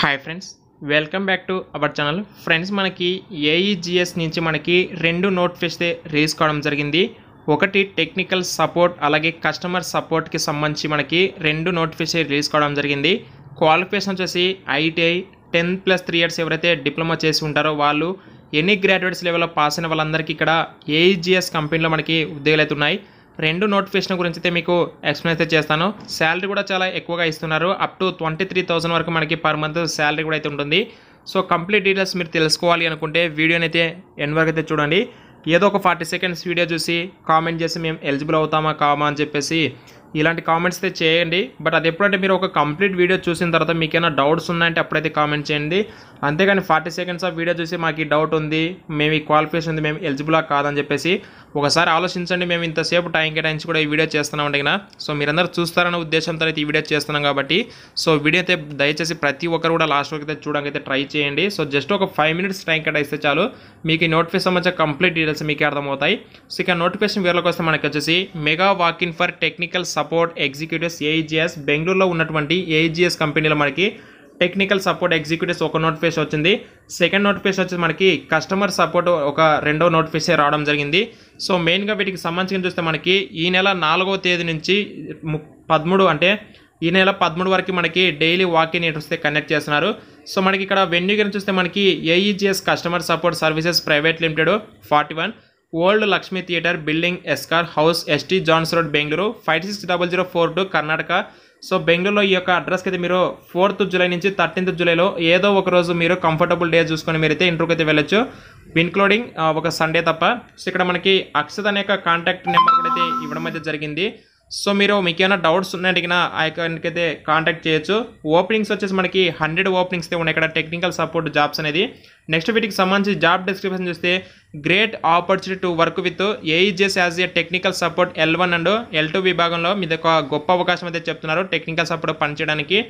hi friends welcome back to our channel friends మనకి Aegis e నుంచి మనకి రెండు నోటిఫికేషన్ రిలీజ్ కావడం జరిగింది ఒకటి టెక్నికల్ సపోర్ట్ అలాగే కస్టమర్ సపోర్ట్కి సంబంధించి మనకి రెండు నోటిఫికేషన్ రిలీజ్ కావడం జరిగింది క్వాలిఫికేషన్ వచ్చేసి ITI ten plus three years ఎవరైతే డిప్లొమా చేసి ఉంటారో వాళ్ళు ఎన్ని గ్రాడ్యుయేట్స్ లెవెల్లో పాస్ అయిన వాళ్ళందరికీ ఇక్కడ ఏఈజిఎస్ కంపెనీలో e మనకి ఉద్యోగాలు అవుతున్నాయి రెండు నోటిఫికేషన్ గురించి అయితే మీకు ఎక్స్ప్లెయిన్ అయితే చేస్తాను శాలరీ కూడా చాలా ఎక్కువగా ఇస్తున్నారు అప్ టు ట్వంటీ త్రీ వరకు మనకి పర్ మంత్ శాలరీ కూడా అయితే ఉంటుంది సో కంప్లీట్ డీటెయిల్స్ మీరు తెలుసుకోవాలి అనుకుంటే వీడియోని అయితే ఎన్ వరకు అయితే చూడండి ఏదో ఒక ఫార్టీ సెకండ్స్ వీడియో చూసి కామెంట్ చేసి మేము ఎలిజిబుల్ అవుతామా కామా అని చెప్పేసి ఇలాంటి కామెంట్స్ అయితే చేయండి బట్ అది ఎప్పుడంటే మీరు ఒక కంప్లీట్ వీడియో చూసిన తర్వాత మీకైనా డౌట్స్ ఉన్నాయంటే అప్పుడైతే కామెంట్ చేయండి అంతేగాని ఫార్టీ సెకండ్స్ ఆఫ్ వీడియో చూసి మాకు డౌట్ ఉంది మేము ఈ క్వాలిఫికేషన్ ఉంది మేము ఎలిజిబులా కాదని చెప్పేసి ఒకసారి ఆలోచించండి మేము ఇంతసేపు టైం కేటాయించి కూడా ఈ వీడియో చేస్తున్నాం అంటే సో మీరందరూ చూస్తారన్న ఉద్దేశంతో అయితే ఈ వీడియో చేస్తున్నాం కాబట్టి సో వీడియో అయితే దయచేసి ప్రతి ఒక్కరు కూడా లాస్ట్ వరకు అయితే చూడడానికి అయితే ట్రై చేయండి సో జస్ట్ ఒక ఫైవ్ మినిట్స్ టైం కేటాయిస్తే చాలు మీకు ఈ నోటిఫికేషన్ సంబంధించిన కంప్లీట్ డీటెయిల్స్ మీకు అర్థమవుతాయి సో ఇక నోటిఫికేషన్ వీళ్ళకి వస్తే మనకి వచ్చేసి mega walking for technical support executives Aegis బెంగళూరులో ఉన్నటువంటి ఏఈజిఎస్ కంపెనీలో మనకి టెక్నికల్ సపోర్ట్ ఎగ్జిక్యూటివ్స్ ఒక నోటిఫికేషన్ వచ్చింది సెకండ్ నోటిఫికేషన్ వచ్చి మనకి కస్టమర్ సపోర్ట్ ఒక రెండో నోటిఫికేషన్ రావడం జరిగింది సో మెయిన్గా వీటికి సంబంధించిన చూస్తే మనకి ఈ నెల నాలుగో తేదీ నుంచి పదమూడు అంటే ఈ నెల పదమూడు వరకు మనకి డైలీ వాకిన్ వస్తే కనెక్ట్ చేస్తున్నారు సో మనకి ఇక్కడ వెన్యూ గురించి చూస్తే మనకి Aegis customer support services private limited forty one old Lakshmi theatre building ఎస్కార్ house St Johns road Bengaluru five six double zero four two Karnataka so బెంగళూరులో ఈ యొక్క అడ్రస్కి అయితే మీరు ఫోర్త్ జూలై నుంచి థర్టీన్త్ జూలైలో ఏదో ఒక రోజు మీరు కంఫర్టబుల్ డే చూసుకొని మీరైతే ఇంటర్వ్యూకి అయితే వెళ్ళొచ్చు ఇన్క్లూడింగ్ ఒక సండే తప్ప సో ఇక్కడ మనకి అక్షత్ అనే కాంటాక్ట్ నెంబర్ కూడా అయితే ఇవ్వడం అయితే జరిగింది సో మీరు మీకు ఏమైనా డౌట్స్ ఉన్నాయడిగినా ఆ అయితే కాంటాక్ట్ చేయొచ్చు ఓపెనింగ్స్ వచ్చేసి మనకి హండ్రెడ్ ఓపెనింగ్స్ అయితే ఉన్నాయి ఇక్కడ టెక్నికల్ సపోర్ట్ జాబ్స్ అనేది నెక్స్ట్ వీటికి సంబంధించి జాబ్ డిస్క్రిప్షన్ చూస్తే great opportunity to work with Aegis as a technical support L one and L two విభాగంలో మీద ఒక గొప్ప అవకాశం అయితే చెప్తున్నారు టెక్నికల్ సపోర్ట్ పనిచేయడానికి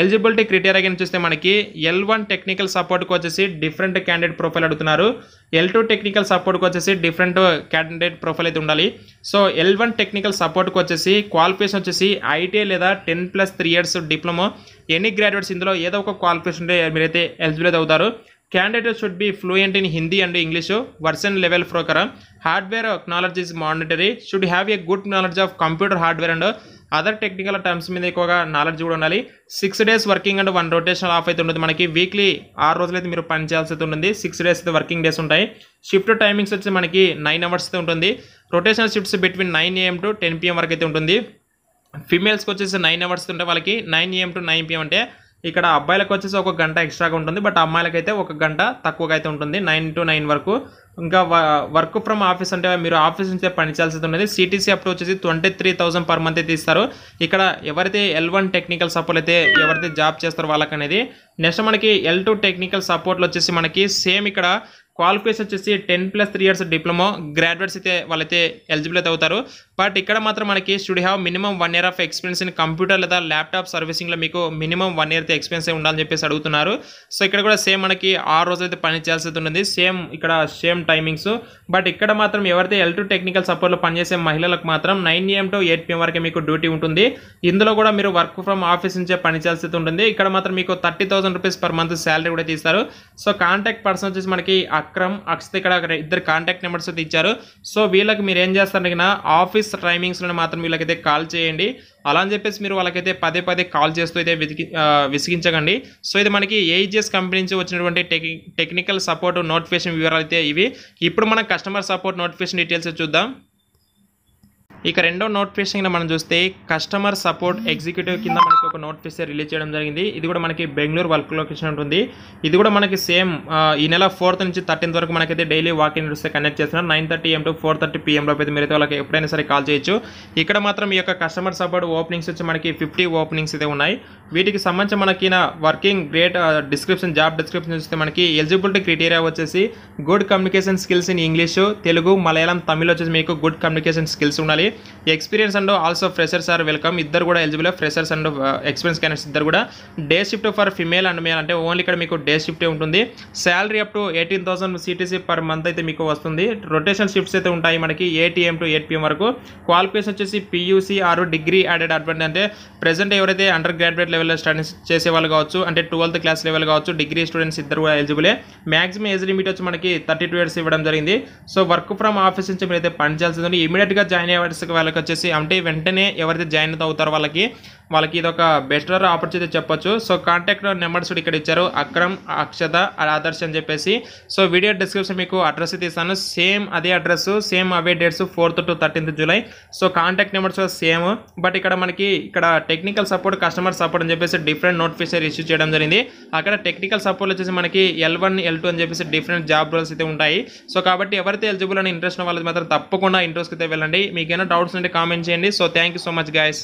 ఎలిజిబిలిటీ క్రైటీరియా కింద చూస్తే మనకి ఎల్ వన్ టెక్నికల్ సపోర్ట్కి వచ్చేసి డిఫరెంట్ క్యాండిడేట్ ప్రొఫైల్ అడుగుతున్నారు ఎల్ టూ టెక్నికల్ సపోర్ట్కి వచ్చేసి డిఫరెంట్ క్యాండిడేట్ ప్రొఫైల్ అయితే ఉండాలి సో ఎల్ వన్ టెక్నికల్ సపోర్ట్కి వచ్చేసి క్వాలిఫికేషన్ వచ్చేసి ఐటీఐ లేదా ten plus three years diploma any graduates ఇందులో ఏదో ఒక క్వాలిఫికేషన్ ఉంటే ఎలిజిబుల్ అయితే అవుతారు candidate should be fluent in Hindi and English version level ప్రకారం hardware knowledge is monetary should have a good knowledge of computer hardware and other technical terms మీద ఎక్కువగా నాలెడ్జ్ కూడా ఉండాలి six days working and one rotational off అయితే ఉంటుంది మనకి weekly ఆరు రోజులు అయితే మీరు పని చేయాల్సి అయితే ఉంటుంది సిక్స్ డేస్ అయితే వర్కింగ్ డేస్ ఉంటాయి షిఫ్ట్ టైమింగ్స్ వచ్చి మనకి నైన్ అవర్స్ అయితే ఉంటుంది rotational shifts between nine AM to ten PM వరకు అయితే ఉంటుంది ఫీమేల్స్కి వచ్చేసి నైన్ అవర్స్ ఉంటే వాళ్ళకి nine AM to nine PM అంటే ఇక్కడ అబ్బాయిలకు వచ్చేసి ఒక గంట ఎక్స్ట్రాగా ఉంటుంది బట్ అమ్మాయిలకైతే ఒక గంట తక్కువగా అయితే ఉంటుంది నైన్ టు నైన్ వరకు ఇంకా వర్క్ ఫ్రమ్ ఆఫీస్ అంటే మీరు ఆఫీస్ నుంచి పనిచేయాల్సింది ఉన్నది సిటీసీ అప్పుడు వచ్చేసి twenty three thousand per month అయితే ఇస్తారు ఇక్కడ ఎవరైతే ఎల్ వన్ టెక్నికల్ సపోర్ట్ అయితే ఎవరైతే జాబ్ చేస్తారో వాళ్ళకనేది నెక్స్ట్ మనకి ఎల్ టూ టెక్నికల్ సపోర్ట్లు వచ్చేసి మనకి సేమ్ ఇక్కడ క్వాలిఫికేషన్ వచ్చేసి ten plus three years diploma graduates అయితే వాళ్ళైతే ఎలిజిబుల్ అయితే అవుతారు బట్ ఇక్కడ మాత్రం మనకి should have minimum one year of experience in computer లేదా ల్యాప్టాప్ సర్వీసింగ్లో మీకు మినిమం వన్ ఇయర్ అయితే ఎక్స్పీరియన్స్ ఉండాలని చెప్పేసి అడుగుతున్నారు సో ఇక్కడ కూడా సేమ్ మనకి ఆరు రోజులు అయితే పని చేయాల్సి ఉంటుంది సేమ్ ఇక్కడ సేమ్ పిఎం టైమింగ్స్ బట్ ఇక్కడ మాత్రం ఎవరైతే ఎల్ టెక్నికల్ సపోర్ట్లో పనిచేసే మహిళలకు మాత్రం nine AM to eight PM వరకు మీకు డ్యూటీ ఉంటుంది ఇందులో కూడా మీరు వర్క్ ఫ్రమ్ ఆఫీస్ నుంచే పనిచేయాల్సి ఉంటుంది ఇక్కడ మాత్రం మీకు thirty thousand rupees per month salary కూడా తీస్తారు సో కాంటాక్ట్ పర్సన్ వచ్చేసి మనకి అక్రమ్ అక్షత్ ఇక్కడ ఇద్దరు కాంటాక్ట్ నెంబర్స్ అయితే ఇచ్చారు సో వీళ్ళకి మీరు ఏం చేస్తారు ఆఫీస్ టైమింగ్స్లో మాత్రం వీళ్ళకైతే కాల్ చేయండి అలా అని చెప్పేసి మీరు వాళ్ళకైతే పదే పదే కాల్ చేస్తూ అయితే విసిగి విసిగించకండి సో ఇది మనకి ఏఈజిఎస్ కంపెనీ నుంచి వచ్చినటువంటి టెక్ టెక్నికల్ సపోర్ట్ నోటిఫికేషన్ వివరాలు అయితే ఇవి ఇప్పుడు మనం కస్టమర్ సపోర్ట్ నోటిఫికేషన్ డీటెయిల్స్ చూద్దాం ఇక రెండో నోటిఫికేషన్ మనం చూస్తే కస్టమర్ సపోర్ట్ ఎగ్జిక్యూటివ్ కింద మనకి ఒక నోటిఫికేషన్ రిలీజ్ చేయడం జరిగింది ఇది కూడా మనకి బెంగళూరు వర్క్ లొకేషన్ ఉంటుంది ఇది కూడా మనకి సేమ్ ఈ నెల ఫోర్త్ నుంచి థర్టీన్త్ వరకు మనకైతే డైలీ వాకింగ్ వస్తే కనెక్ట్ చేస్తున్నారు nine thirty AM to four thirty పిఎంలోపు అయితే మీరైతే వాళ్ళకి ఎప్పుడైనా సరే కాల్ చేయొచ్చు ఇక్కడ మాత్రం ఈ యొక్క కస్టమర్ సపోర్ట్ ఓపెనింగ్స్ వచ్చి మనకి ఫిఫ్టీ ఓపెనింగ్స్ అయితే ఉన్నాయి వీటికి సంబంధించి మనకి working great description job description చూస్తే మనకి ఎలిజిబిలిటీ క్రైటీరియా వచ్చేసి good communication skills in English Telugu Malayalam Tamil వచ్చేసి మీకు గుడ్ కమ్యూనికేషన్ స్కిల్స్ ఉండాలి experience and also freshers are welcome ఇద్దరు కూడా eligible freshers and experience candidates ఇద్దరు కూడా day shift for female and male అంటే ఓన్లీ ఇక్కడ మీకు డే షిఫ్ట్ ఉంటుంది salary up to eighteen thousand CTC per month అయితే మీకు వస్తుంది రొటేషన్ షిఫ్ట్స్ అయితే ఉంటాయి మనకి ఏటీఎం టు ఎయిట్ పిఎం వరకు క్వాలిఫికేషన్ వచ్చేసి PUC or degree added advantage అంటే ప్రెసెంట్ ఎవరైతే అండర్ గ్రాడ్యుయేట్ లెవెల్లో స్టడీస్ చేసే వాళ్ళు కావచ్చు అంటే ట్వెల్త్ క్లాస్ లెవెల్ కావచ్చు డిగ్రీ స్టూడెంట్స్ ఇద్దరు కూడా ఎలిజిబులే మాక్సిమం ఏజ్ లిమిట్ వచ్చి మనకి థర్టీ టూ ఇయర్స్ ఇవ్వడం జరిగింది సో వర్క్ ఫ్రమ్ ఆఫీస్ నుంచి అయితే పనిచేయాల్సింది ఇమీడియట్గా జాయిన్ అయ్యే వాళ్ళకి వచ్చేసి అంటే వెంటనే ఎవరైతే జాయిన్ అవుతారో వాళ్ళకి వాళ్ళకి ఇది ఒక బెటర్ ఆపర్చునిటీ చెప్పొచ్చు సో కాంటాక్ట్ నెంబర్స్ ఇక్కడ ఇచ్చారు అక్రమ్ అక్షత ఆదర్శ్ అని చెప్పేసి సో వీడియో డిస్క్రిప్షన్ మీకు అడ్రస్ తీస్తాను సేమ్ అదే అడ్రస్ సేమ్ అవే dates fourth to thirteenth July so contact numbers same but ఇక్కడ మనకి ఇక్కడ టెక్నికల్ సపోర్ట్ కస్టమర్ సపోర్ట్ అని చెప్పేసి డిఫరెంట్ నోటిఫికేషన్ ఇష్యూ చేయడం జరిగింది అక్కడ టెక్నికల్ సపోర్ట్ వచ్చేసి మనకి ఎల్ వన్ ఎల్ టూ అని చెప్పేసి డిఫరెంట్ జాబ్ రోల్స్ అయితే ఉంటాయి సో కాబట్టి ఎవరైతే ఎలిజిబుల్ అని ఇంట్రెస్ట్ వాళ్ళకి మాత్రం తప్పకుండా ఇంట్రెస్ట్ అయితే వెళ్ళండి ఏమైనా డౌట్స్ ఉంటే కామెంట్ చేయండి so thank so much guys